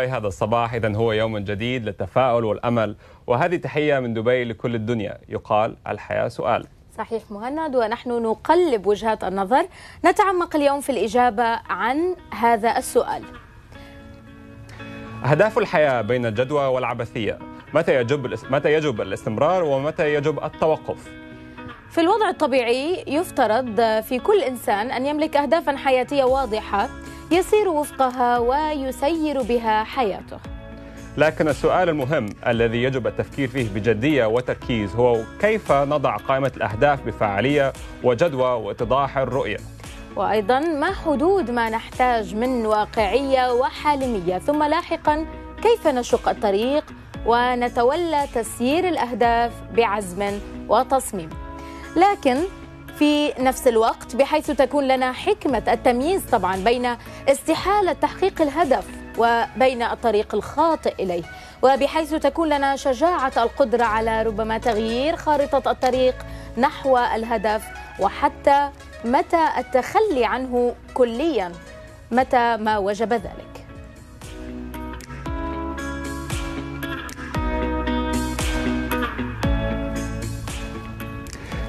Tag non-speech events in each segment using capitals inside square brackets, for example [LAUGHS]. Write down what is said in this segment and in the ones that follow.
دبي هذا الصباح إذا هو يوم جديد للتفاؤل والأمل وهذه تحية من دبي لكل الدنيا يقال الحياة سؤال صحيح مهند ونحن نقلب وجهات النظر نتعمق اليوم في الإجابة عن هذا السؤال أهداف الحياة بين الجدوى والعبثية متى يجب متى يجب الاستمرار ومتى يجب التوقف؟ في الوضع الطبيعي يفترض في كل إنسان أن يملك أهدافا حياتية واضحة يسير وفقها ويسير بها حياته لكن السؤال المهم الذي يجب التفكير فيه بجدية وتركيز هو كيف نضع قائمة الأهداف بفعالية وجدوى واتضاح الرؤية وأيضا ما حدود ما نحتاج من واقعية وحالمية ثم لاحقا كيف نشق الطريق ونتولى تسيير الأهداف بعزم وتصميم لكن في نفس الوقت بحيث تكون لنا حكمة التمييز طبعا بين استحالة تحقيق الهدف وبين الطريق الخاطئ إليه وبحيث تكون لنا شجاعة القدرة على ربما تغيير خارطة الطريق نحو الهدف وحتى متى التخلي عنه كليا متى ما وجب ذلك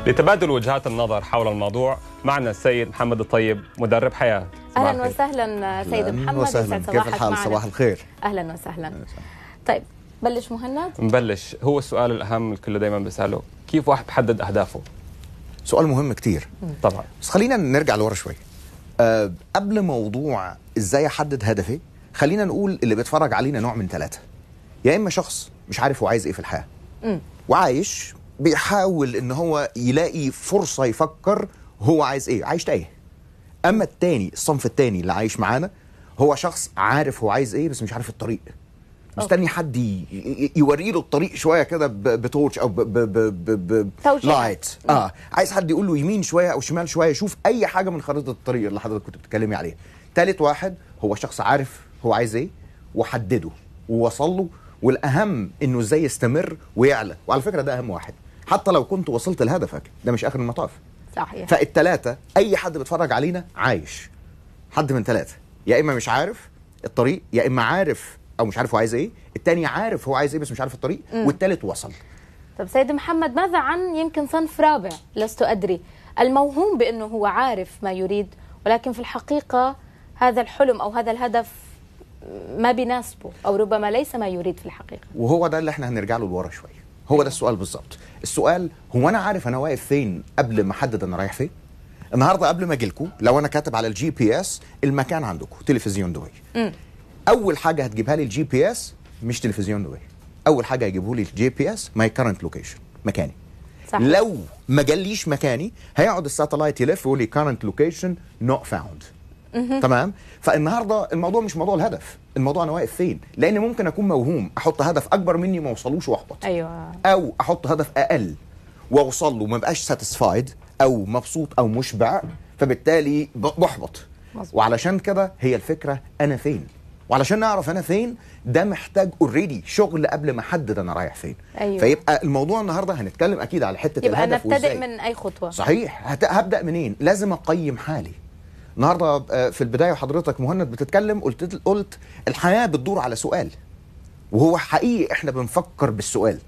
لتبادل وجهات النظر حول الموضوع معنا السيد محمد الطيب مدرب حياة أهلا وسهلا آه، سيد محمد وسهلا كيف الحال صباح الخير أهلا وسهلا طيب بلش مهند نبلش هو السؤال الأهم الكل دايما بيسأله كيف واحد بحدد أهدافه سؤال مهم كتير طبعا بس خلينا نرجع لورا شوي آه، قبل موضوع ازاي احدد هدفي خلينا نقول اللي بيتفرج علينا نوع من ثلاثه يا اما شخص مش عارف هو عايز ايه في الحياه وعايش بيحاول ان هو يلاقي فرصه يفكر هو عايز ايه عايش تايه اما التاني الصنف التاني اللي عايش معانا هو شخص عارف هو عايز ايه بس مش عارف الطريق مستني حد يوري له الطريق شويه كده بتورش او بلايت اه عايز حد يقول له يمين شويه او شمال شويه يشوف اي حاجه من خريطه الطريق اللي حضرتك كنت بتتكلمي عليها ثالث واحد هو شخص عارف هو عايز ايه وحدده ووصل له والاهم انه ازاي يستمر ويعلى وعلى فكره ده اهم واحد حتى لو كنت وصلت لهدفك ده مش اخر المطاف صحيح فالتلاتة اي حد بيتفرج علينا عايش حد من ثلاثة يا اما مش عارف الطريق يا اما عارف او مش عارف هو عايز ايه التاني عارف هو عايز ايه بس مش عارف الطريق م. والتالت وصل طب سيد محمد ماذا عن يمكن صنف رابع لست ادري الموهوم بانه هو عارف ما يريد ولكن في الحقيقه هذا الحلم او هذا الهدف ما بيناسبه او ربما ليس ما يريد في الحقيقه وهو ده اللي احنا هنرجع له لورا شويه هو ده السؤال بالظبط السؤال هو انا عارف انا واقف فين قبل ما احدد انا رايح فين النهارده قبل ما اجي لكم لو انا كاتب على الجي بي اس المكان عندكم تلفزيون دبي اول حاجه هتجيبها لي الجي بي اس مش تلفزيون دبي اول حاجه هيجيبه لي الجي بي اس ماي كارنت لوكيشن مكاني صح. لو ما جاليش مكاني هيقعد الساتلايت يلف ويقول لي كارنت لوكيشن نوت فاوند تمام فالنهارده الموضوع مش موضوع الهدف الموضوع انا واقف فين لان ممكن اكون موهوم احط هدف اكبر مني ما اوصلوش واحبط ايوه او احط هدف اقل واوصل له ما بقاش ساتسفايد او مبسوط او مشبع فبالتالي بحبط وعلشان كده هي الفكره انا فين وعلشان نعرف انا فين ده محتاج اوريدي شغل قبل ما احدد انا رايح فين أيوة. فيبقى الموضوع النهارده هنتكلم اكيد على حته يبقى الهدف نبتدئ من اي خطوه صحيح هبدا منين لازم اقيم حالي النهارده آه، في البدايه حضرتك مهند بتتكلم قلت قلت الحياه بتدور على سؤال وهو حقيقي احنا بنفكر بالسؤال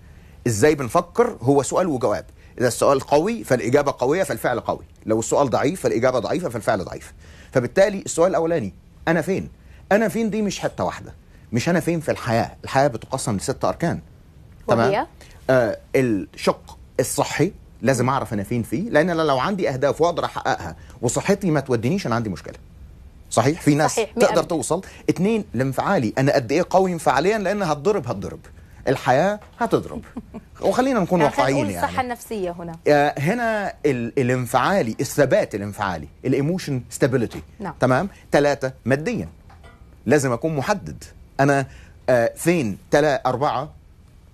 ازاي بنفكر هو سؤال وجواب اذا السؤال قوي فالاجابه قويه فالفعل قوي لو السؤال ضعيف فالاجابه ضعيفه فالفعل ضعيف فبالتالي السؤال الاولاني انا فين انا فين دي مش حته واحده مش انا فين في الحياه الحياه بتقسم لست اركان تمام آه الشق الصحي لازم اعرف انا فين فيه لان انا لو عندي اهداف واقدر احققها وصحتي ما تودينيش انا عندي مشكله صحيح في ناس صحيح. تقدر توصل اثنين الانفعالي انا قد ايه قوي انفعاليا لان هتضرب هتضرب الحياه هتضرب [LAUGHS] وخلينا نكون يعني واقعيين يعني الصحه النفسيه هنا آه، هنا الانفعالي الثبات الانفعالي الايموشن ستابيليتي نعم. تمام ثلاثة ماديا لازم اكون محدد انا آه، فين ثلاثة أربعة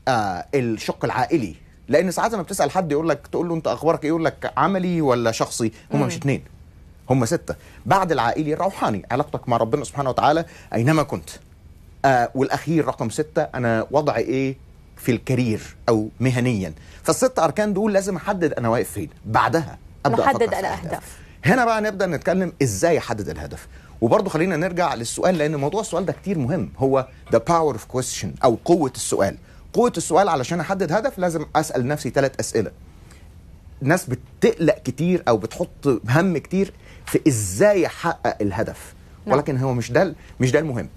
آه الشق العائلي لان ساعات لما بتسال حد يقول لك تقول له انت اخبارك ايه يقول لك عملي ولا شخصي هم مش اثنين هم ستة بعد العائلي الروحاني علاقتك مع ربنا سبحانه وتعالى أينما كنت آه والأخير رقم ستة أنا وضعي إيه في الكارير أو مهنيا فالست أركان دول لازم أحدد أنا واقف فين بعدها أبدأ احدد الأهداف هنا بقى نبدأ نتكلم إزاي أحدد الهدف وبرضه خلينا نرجع للسؤال لأن موضوع السؤال ده كتير مهم هو ذا باور اوف كويشن أو قوة السؤال قوه السؤال علشان احدد هدف لازم اسال نفسي ثلاث اسئله الناس بتقلق كتير او بتحط هم كتير في ازاي احقق الهدف نعم. ولكن هو مش ده مش ده المهم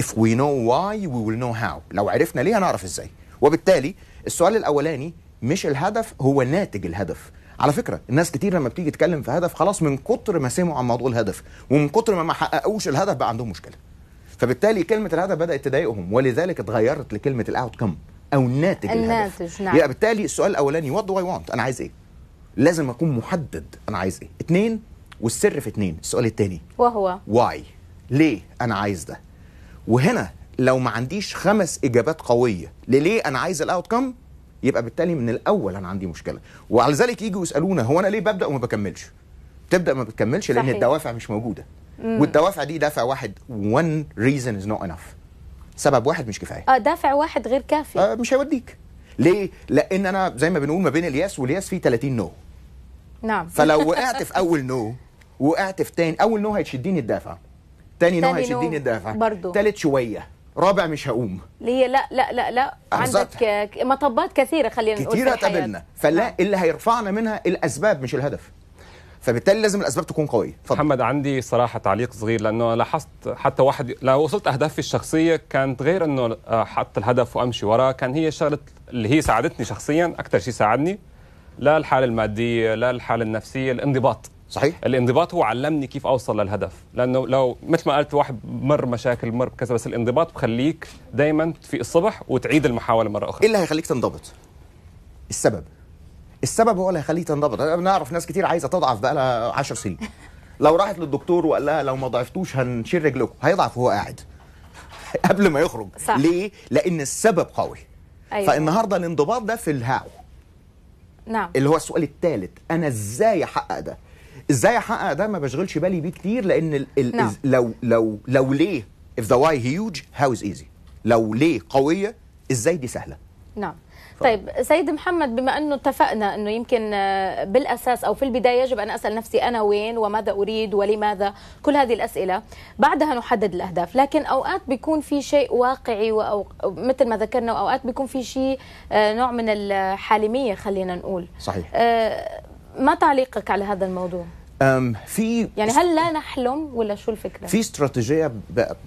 if we know why we will know how لو عرفنا ليه هنعرف ازاي وبالتالي السؤال الاولاني مش الهدف هو ناتج الهدف على فكره الناس كتير لما بتيجي تتكلم في هدف خلاص من كتر ما سمعوا عن موضوع الهدف ومن كتر ما ما حققوش الهدف بقى عندهم مشكله فبالتالي كلمه الهدف بدات تضايقهم ولذلك اتغيرت لكلمه الاوت كم او الناتج الناتج الهدف. نعم يبقى بالتالي السؤال الاولاني وات دو اي وانت انا عايز ايه لازم اكون محدد انا عايز ايه اتنين والسر في اتنين السؤال التاني وهو واي ليه انا عايز ده وهنا لو ما عنديش خمس اجابات قويه ليه انا عايز الاوت كم يبقى بالتالي من الاول انا عندي مشكله وعلى ذلك يجوا يسالونا هو انا ليه ببدا وما بكملش تبدا ما بتكملش لان صحيح. الدوافع مش موجوده مم. والدوافع دي دافع واحد one reason is not enough سبب واحد مش كفايه اه دافع واحد غير كافي آه مش هيوديك ليه لان انا زي ما بنقول ما بين الياس والياس في 30 نو نعم فلو [LAUGHS] وقعت في اول نو وقعت في تاني اول نو هيشديني الدافع تاني نو هيشديني الدافع برضو تالت شويه رابع مش هقوم ليه لا لا لا لا آه، عندك مطبات كثيره خلينا نقول كتيره قابلنا فلا نعم. اللي هيرفعنا منها الاسباب مش الهدف فبالتالي لازم الاسباب تكون قويه فضل. محمد عندي صراحه تعليق صغير لانه لاحظت حتى واحد لو وصلت اهدافي الشخصيه كانت غير انه احط الهدف وامشي وراه كان هي شغله اللي هي ساعدتني شخصيا اكثر شيء ساعدني لا الحاله الماديه لا الحاله النفسيه الانضباط صحيح الانضباط هو علمني كيف اوصل للهدف لانه لو مثل ما قلت واحد مر مشاكل مر كذا بس الانضباط بخليك دائما تفيق الصبح وتعيد المحاوله مره اخرى ايه اللي هيخليك تنضبط السبب السبب هو اللي هيخليه تنضبط انا بنعرف ناس كتير عايزه تضعف بقى لها 10 سنين لو راحت للدكتور وقال لها لو ما ضعفتوش هنشيل رجلكم هيضعف وهو قاعد [LAUGHS] قبل ما يخرج صح. ليه لان السبب قوي أيوة. فالنهارده الانضباط ده في الهاو نعم اللي هو السؤال الثالث انا ازاي احقق ده ازاي احقق ده ما بشغلش بالي بيه كتير لان ال ال نعم. لو لو لو ليه if the why huge how is easy لو ليه قويه ازاي دي سهله نعم طيب سيد محمد بما انه اتفقنا انه يمكن آه، بالاساس او في البدايه يجب ان اسال نفسي انا وين وماذا اريد ولماذا كل هذه الاسئله بعدها نحدد الاهداف لكن اوقات بيكون في شيء واقعي او مثل ما ذكرنا واوقات بيكون في شيء آه، نوع من الحالميه خلينا نقول صحيح آه، ما تعليقك على هذا الموضوع في يعني هل لا نحلم ولا شو الفكره؟ في استراتيجيه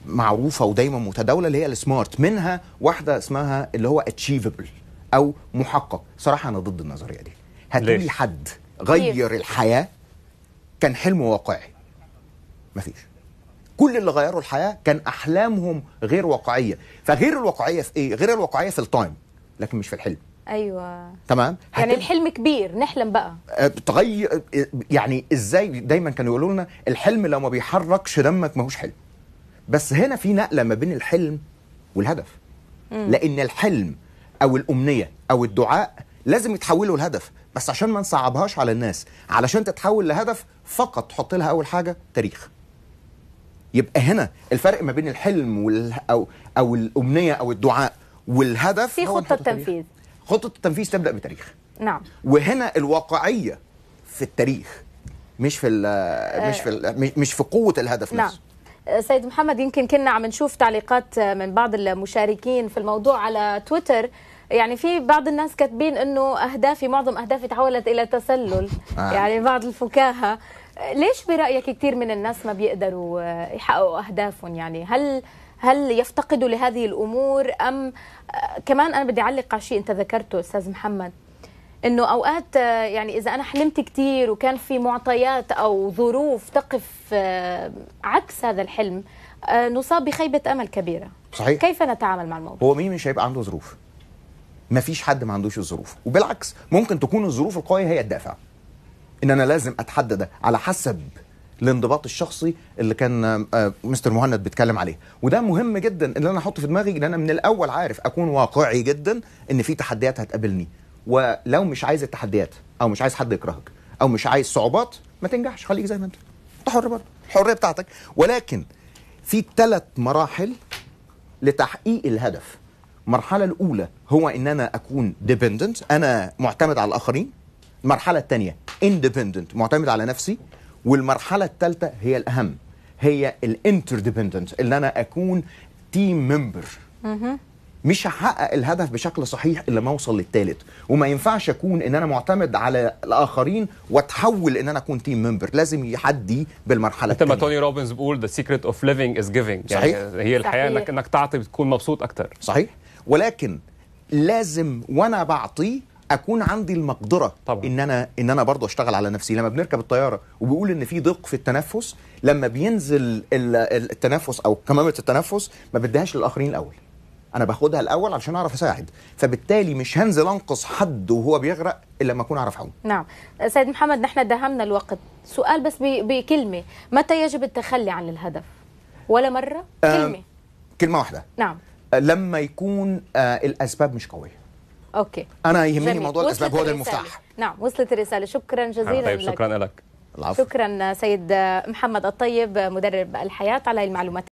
معروفه ودايما متداوله اللي هي السمارت منها واحده اسمها اللي هو اتشيفبل او محقق صراحه انا ضد النظريه دي هتقولي حد غير الحياه كان حلمه واقعي مفيش كل اللي غيروا الحياه كان احلامهم غير واقعيه فغير الواقعيه في ايه غير الواقعيه في التايم لكن مش في الحلم ايوه تمام هت... يعني الحلم كبير نحلم بقى أه، تغير أه، يعني ازاي دايما كانوا يقولوا لنا الحلم لو ما بيحركش دمك ماهوش حلم بس هنا في نقله ما بين الحلم والهدف مم. لان الحلم او الامنيه او الدعاء لازم يتحولوا لهدف بس عشان ما نصعبهاش على الناس علشان تتحول لهدف فقط تحط لها اول حاجه تاريخ يبقى هنا الفرق ما بين الحلم وال او او الامنيه او الدعاء والهدف في خطه تنفيذ خطه التنفيذ تبدا بتاريخ نعم وهنا الواقعيه في التاريخ مش في آه. مش في مش في قوه الهدف نعم. نفسه آه، سيد محمد يمكن كنا عم نشوف تعليقات آه، من بعض المشاركين في الموضوع على تويتر يعني في بعض الناس كاتبين انه اهدافي معظم اهدافي تحولت الى تسلل [LAUGHS] نعم. يعني بعض الفكاهه ليش برايك كثير من الناس ما بيقدروا يحققوا اهدافهم يعني هل هل يفتقدوا لهذه الامور ام كمان انا بدي اعلق على شيء انت ذكرته استاذ محمد انه اوقات يعني اذا انا حلمت كثير وكان في معطيات او ظروف تقف عكس هذا الحلم نصاب بخيبه امل كبيره صحيح كيف نتعامل مع الموضوع هو مين مش هيبقى عنده ظروف مفيش حد ما عندوش الظروف وبالعكس ممكن تكون الظروف القويه هي الدافع ان انا لازم اتحدد على حسب الانضباط الشخصي اللي كان آه، مستر مهند بيتكلم عليه وده مهم جدا ان انا احطه في دماغي ان انا من الاول عارف اكون واقعي جدا ان في تحديات هتقابلني ولو مش عايز التحديات او مش عايز حد يكرهك او مش عايز صعوبات ما تنجحش خليك زي ما انت انت حر برضه الحريه بتاعتك ولكن في ثلاث مراحل لتحقيق الهدف المرحله الاولى هو ان انا اكون ديبندنت انا معتمد على الاخرين المرحله الثانيه اندبندنت معتمد على نفسي والمرحله الثالثه هي الاهم هي ديبندنت ان انا اكون تيم ممبر مش هحقق الهدف بشكل صحيح الا ما اوصل للثالث وما ينفعش اكون ان انا معتمد على الاخرين واتحول ان انا اكون تيم ممبر لازم يحدي بالمرحله الثانيه ما توني روبنز بيقول ذا سيكريت اوف ليفينج از جيفينج يعني هي الحياه صحيح. انك انك تعطي بتكون مبسوط اكتر صحيح ولكن لازم وانا بعطيه اكون عندي المقدره طبعا. ان انا ان انا برضه اشتغل على نفسي لما بنركب الطياره وبيقول ان في ضيق في التنفس لما بينزل التنفس او كمامه التنفس ما بديهاش للاخرين الاول انا باخدها الاول عشان اعرف اساعد فبالتالي مش هنزل انقذ حد وهو بيغرق الا لما اكون اعرف اعوم نعم سيد محمد نحن دهمنا الوقت سؤال بس بكلمه متى يجب التخلي عن الهدف ولا مره آه، كلمه كلمه واحده نعم لما يكون آه، الاسباب مش قويه اوكي انا يهمني جميل. موضوع الاسباب هو ده المفتاح نعم وصلت الرساله شكرا نعم، جزيلا طيب شكرا لك, لك. العفو. شكرا سيد محمد الطيب مدرب الحياه على المعلومات